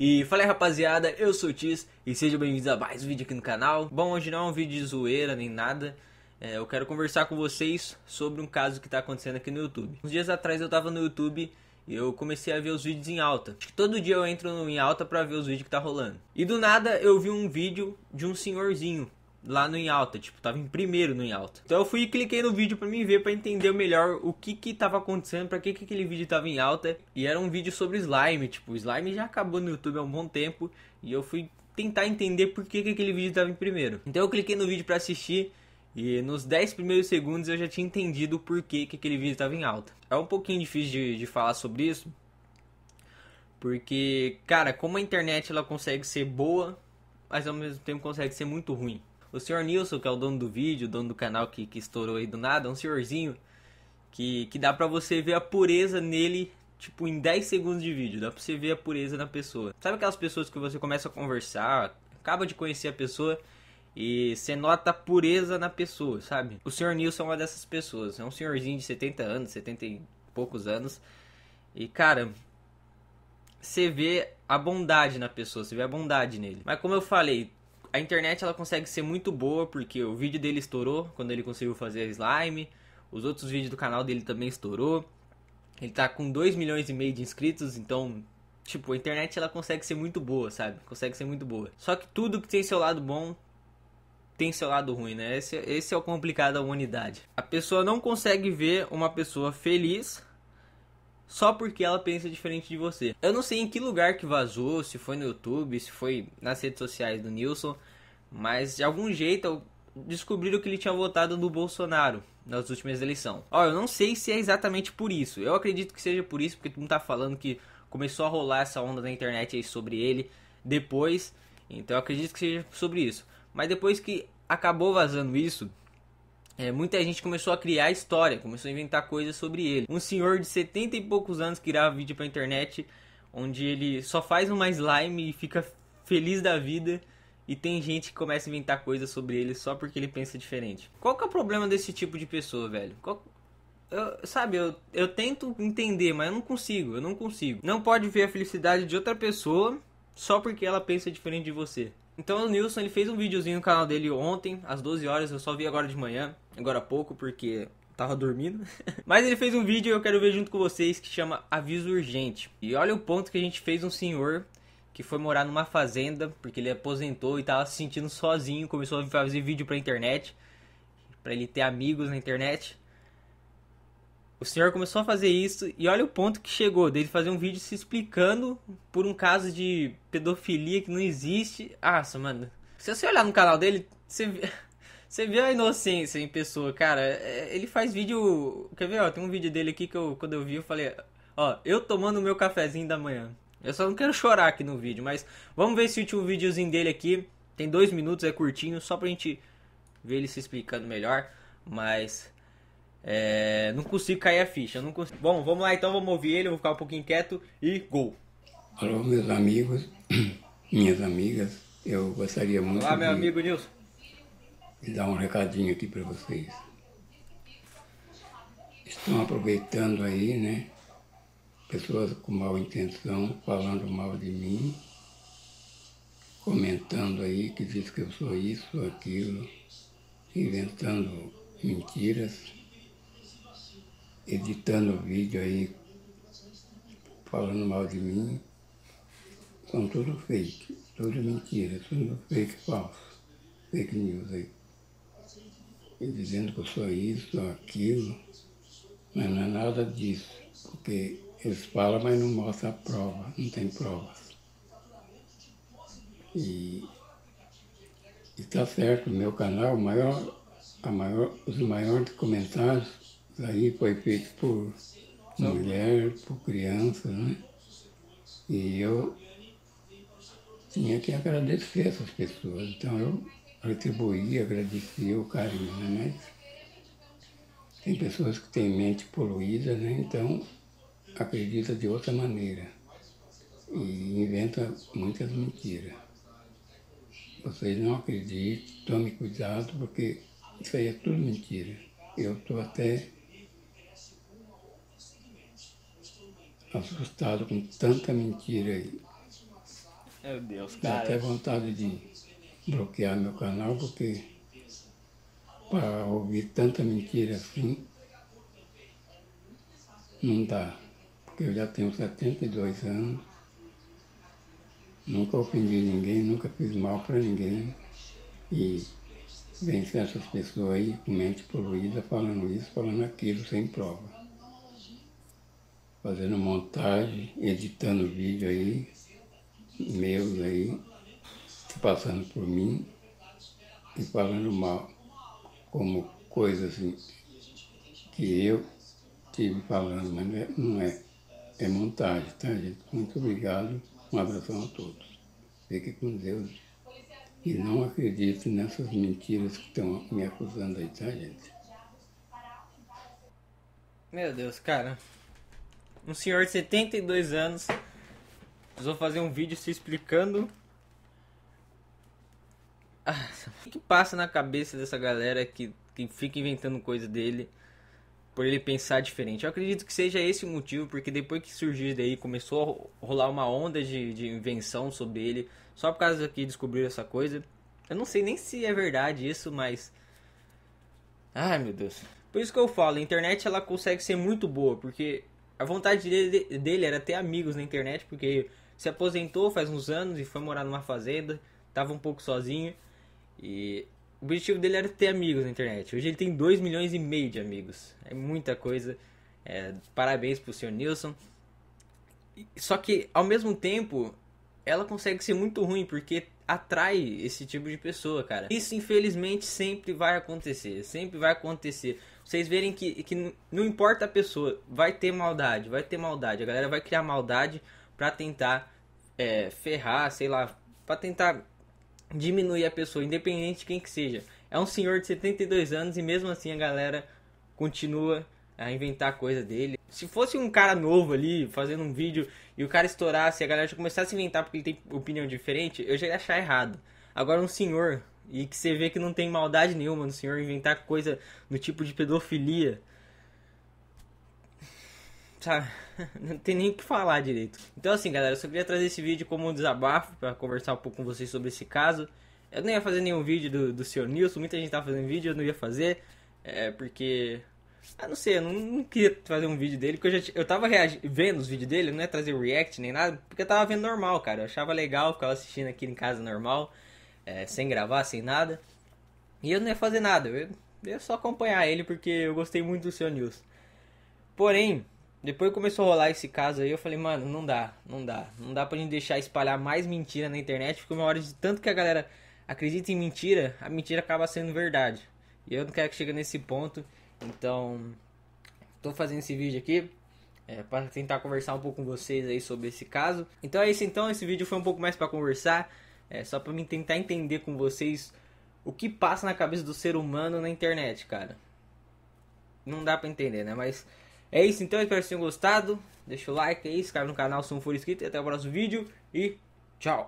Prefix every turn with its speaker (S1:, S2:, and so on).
S1: E fala aí rapaziada, eu sou o Tiz e sejam bem-vindos a mais um vídeo aqui no canal. Bom, hoje não é um vídeo de zoeira nem nada, é, eu quero conversar com vocês sobre um caso que está acontecendo aqui no YouTube. Uns dias atrás eu estava no YouTube e eu comecei a ver os vídeos em alta. Acho que todo dia eu entro em alta para ver os vídeos que tá rolando. E do nada eu vi um vídeo de um senhorzinho lá no em alta, tipo, tava em primeiro no em alta. Então eu fui e cliquei no vídeo para mim ver para entender melhor o que que tava acontecendo, para que que aquele vídeo tava em alta. E era um vídeo sobre slime, tipo, slime já acabou no YouTube há um bom tempo e eu fui tentar entender por que que aquele vídeo tava em primeiro. Então eu cliquei no vídeo para assistir e nos 10 primeiros segundos eu já tinha entendido por que que aquele vídeo tava em alta. É um pouquinho difícil de, de falar sobre isso, porque, cara, como a internet ela consegue ser boa, mas ao mesmo tempo consegue ser muito ruim. O senhor Nilson, que é o dono do vídeo, dono do canal que, que estourou aí do nada, é um senhorzinho que, que dá pra você ver a pureza nele, tipo, em 10 segundos de vídeo. Dá pra você ver a pureza na pessoa. Sabe aquelas pessoas que você começa a conversar, acaba de conhecer a pessoa e você nota a pureza na pessoa, sabe? O senhor Nilson é uma dessas pessoas. É um senhorzinho de 70 anos, 70 e poucos anos. E, cara, você vê a bondade na pessoa, você vê a bondade nele. Mas como eu falei, a internet ela consegue ser muito boa porque o vídeo dele estourou quando ele conseguiu fazer slime, os outros vídeos do canal dele também estourou. Ele tá com 2 milhões e meio de inscritos, então, tipo, a internet ela consegue ser muito boa, sabe? Consegue ser muito boa. Só que tudo que tem seu lado bom tem seu lado ruim, né? Esse, é, esse é o complicado da humanidade. A pessoa não consegue ver uma pessoa feliz só porque ela pensa diferente de você. Eu não sei em que lugar que vazou, se foi no YouTube, se foi nas redes sociais do Nilson, mas de algum jeito descobriram que ele tinha votado no Bolsonaro nas últimas eleições. Ó, eu não sei se é exatamente por isso. Eu acredito que seja por isso, porque todo mundo tá falando que começou a rolar essa onda na internet aí sobre ele depois. Então eu acredito que seja sobre isso. Mas depois que acabou vazando isso, é, muita gente começou a criar história, começou a inventar coisas sobre ele. Um senhor de 70 e poucos anos que grava vídeo pra internet, onde ele só faz uma slime e fica feliz da vida. E tem gente que começa a inventar coisas sobre ele só porque ele pensa diferente. Qual que é o problema desse tipo de pessoa, velho? Qual... Eu, sabe, eu, eu tento entender, mas eu não consigo, eu não consigo. Não pode ver a felicidade de outra pessoa só porque ela pensa diferente de você. Então o Nilson ele fez um videozinho no canal dele ontem, às 12 horas, eu só vi agora de manhã agora há pouco, porque tava dormindo. Mas ele fez um vídeo que eu quero ver junto com vocês que chama Aviso Urgente. E olha o ponto que a gente fez um senhor que foi morar numa fazenda, porque ele aposentou e tava se sentindo sozinho, começou a fazer vídeo pra internet, para ele ter amigos na internet. O senhor começou a fazer isso e olha o ponto que chegou, dele fazer um vídeo se explicando por um caso de pedofilia que não existe. Ah, mano. Se você olhar no canal dele, você Você vê a inocência em pessoa, cara. É, ele faz vídeo. Quer ver, ó? Tem um vídeo dele aqui que eu, quando eu vi, eu falei, ó, eu tomando meu cafezinho da manhã. Eu só não quero chorar aqui no vídeo, mas vamos ver esse último videozinho dele aqui. Tem dois minutos, é curtinho, só pra gente ver ele se explicando melhor. Mas é, não consigo cair a ficha. Não consigo... Bom, vamos lá então, vamos ouvir ele, vou ficar um pouquinho quieto
S2: e gol. Alô, meus amigos, minhas amigas, eu gostaria muito. Olá, meu de... amigo Nilson e dar um recadinho aqui para vocês. Estão aproveitando aí, né? Pessoas com mal intenção, falando mal de mim, comentando aí que diz que eu sou isso, aquilo, inventando mentiras, editando vídeo aí, falando mal de mim. São tudo fake, tudo mentira, tudo fake falso, fake news aí e dizendo que eu sou isso, sou aquilo, mas não é nada disso, porque eles falam, mas não mostram a prova, não tem provas. E está certo, meu canal, maior, a maior, os maiores comentários aí foi feito por mulher, por criança, né? E eu tinha que agradecer essas pessoas. Então eu retribuir, agradecer o carinho, né? Mas tem pessoas que têm mente poluída, né? Então acredita de outra maneira e inventa muitas mentiras. Vocês não acreditem, tome cuidado, porque isso aí é tudo mentira. Eu estou até assustado com tanta mentira aí.
S1: Meu Deus, cara. Dá até vontade de
S2: bloquear meu canal porque para ouvir tanta mentira assim não dá. Porque eu já tenho 72 anos, nunca ofendi ninguém, nunca fiz mal para ninguém. E vem certas pessoas aí com mente poluída falando isso, falando aquilo sem prova. Fazendo montagem, editando vídeo aí, meus aí, passando por mim e falando mal, como coisas assim, que eu tive falando, mas é, não é, é montagem, tá gente? Muito obrigado, um abração a todos. Fique com Deus. E não acredite nessas mentiras que estão me acusando aí, tá gente?
S1: Meu Deus, cara. Um senhor de 72 anos Vou fazer um vídeo se explicando O que passa na cabeça dessa galera que, que fica inventando coisa dele por ele pensar diferente? Eu acredito que seja esse o motivo, porque depois que surgiu daí começou a rolar uma onda de, de invenção sobre ele, só por causa que descobriu essa coisa. Eu não sei nem se é verdade isso, mas. Ai meu Deus. Por isso que eu falo, a internet ela consegue ser muito boa, porque a vontade dele, dele era ter amigos na internet, porque se aposentou faz uns anos e foi morar numa fazenda, tava um pouco sozinho. E o objetivo dele era ter amigos na internet. Hoje ele tem 2 milhões e meio de amigos. É muita coisa. É, parabéns pro senhor Nilson. Só que, ao mesmo tempo, ela consegue ser muito ruim porque atrai esse tipo de pessoa, cara. Isso, infelizmente, sempre vai acontecer. Sempre vai acontecer. Vocês verem que, que não importa a pessoa, vai ter maldade, vai ter maldade. A galera vai criar maldade pra tentar é, ferrar, sei lá, pra tentar diminui a pessoa, independente de quem que seja. É um senhor de 72 anos e mesmo assim a galera continua a inventar coisa dele. Se fosse um cara novo ali, fazendo um vídeo, e o cara estourasse, a galera já começasse a inventar porque ele tem opinião diferente, eu já ia achar errado. Agora um senhor, e que você vê que não tem maldade nenhuma no senhor inventar coisa no tipo de pedofilia, Tá. sabe? Não tem nem o que falar direito. Então, assim, galera, eu só queria trazer esse vídeo como um desabafo para conversar um pouco com vocês sobre esse caso. Eu não ia fazer nenhum vídeo do, do Sr. Nilson, muita gente tava fazendo vídeo, eu não ia fazer, é, porque. Ah, não sei, eu não, não queria fazer um vídeo dele, porque eu, já, eu tava reagi- vendo os vídeos dele, eu não ia trazer react nem nada, porque eu tava vendo normal, cara. Eu achava legal, ficava assistindo aqui em casa normal, é, sem gravar, sem nada. E eu não ia fazer nada, eu ia, eu ia só acompanhar ele, porque eu gostei muito do Sr. Nilson. Porém, depois começou a rolar esse caso aí, eu falei, mano, não dá, não dá. Não dá pra gente deixar espalhar mais mentira na internet, porque uma hora de tanto que a galera acredita em mentira, a mentira acaba sendo verdade. E eu não quero que chegue nesse ponto, então tô fazendo esse vídeo aqui é, para tentar conversar um pouco com vocês aí sobre esse caso. Então é isso então, esse vídeo foi um pouco mais para conversar, é, só para mim tentar entender com vocês o que passa na cabeça do ser humano na internet, cara. Não dá para entender, né? Mas é isso então, espero que tenham gostado. Deixa o like aí, é se inscreve no canal se não for inscrito. E até o próximo vídeo e tchau!